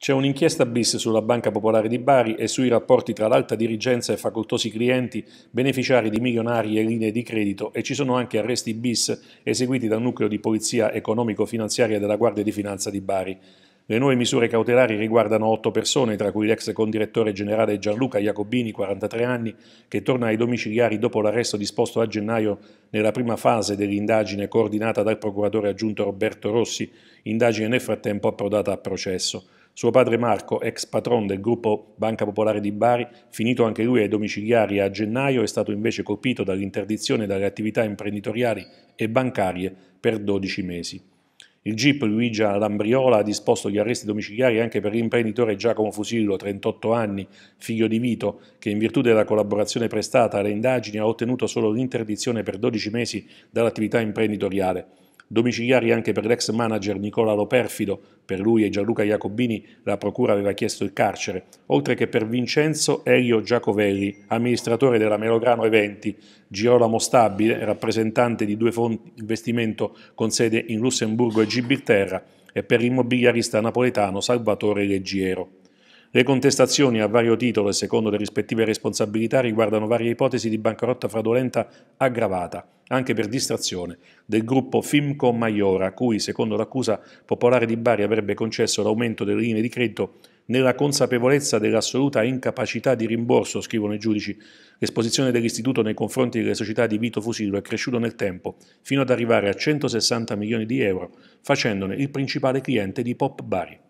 C'è un'inchiesta bis sulla Banca Popolare di Bari e sui rapporti tra l'alta dirigenza e facoltosi clienti, beneficiari di milionarie linee di credito e ci sono anche arresti bis eseguiti dal nucleo di polizia economico-finanziaria della Guardia di Finanza di Bari. Le nuove misure cautelari riguardano otto persone, tra cui l'ex condirettore generale Gianluca Jacobini, 43 anni, che torna ai domiciliari dopo l'arresto disposto a gennaio nella prima fase dell'indagine coordinata dal procuratore aggiunto Roberto Rossi, indagine nel frattempo approdata a processo. Suo padre Marco, ex patron del gruppo Banca Popolare di Bari, finito anche lui ai domiciliari a gennaio, è stato invece colpito dall'interdizione dalle attività imprenditoriali e bancarie per 12 mesi. Il GIP Luigia Lambriola ha disposto gli arresti domiciliari anche per l'imprenditore Giacomo Fusillo, 38 anni, figlio di Vito, che in virtù della collaborazione prestata alle indagini ha ottenuto solo l'interdizione per 12 mesi dall'attività imprenditoriale domiciliari anche per l'ex manager Nicola Lo Perfido, per lui e Gianluca Jacobini la procura aveva chiesto il carcere, oltre che per Vincenzo Elio Giacovelli, amministratore della Melograno Eventi, Girolamo Stabile, rappresentante di due fondi investimento con sede in Lussemburgo e Gibilterra, e per l'immobiliarista napoletano Salvatore Leggiero. Le contestazioni a vario titolo e secondo le rispettive responsabilità riguardano varie ipotesi di bancarotta fraudolenta aggravata, anche per distrazione, del gruppo Fimco Maiora, cui, secondo l'accusa popolare di Bari, avrebbe concesso l'aumento delle linee di credito nella consapevolezza dell'assoluta incapacità di rimborso, scrivono i giudici. L'esposizione dell'istituto nei confronti delle società di Vito Fusillo è cresciuto nel tempo, fino ad arrivare a 160 milioni di euro, facendone il principale cliente di Pop Bari.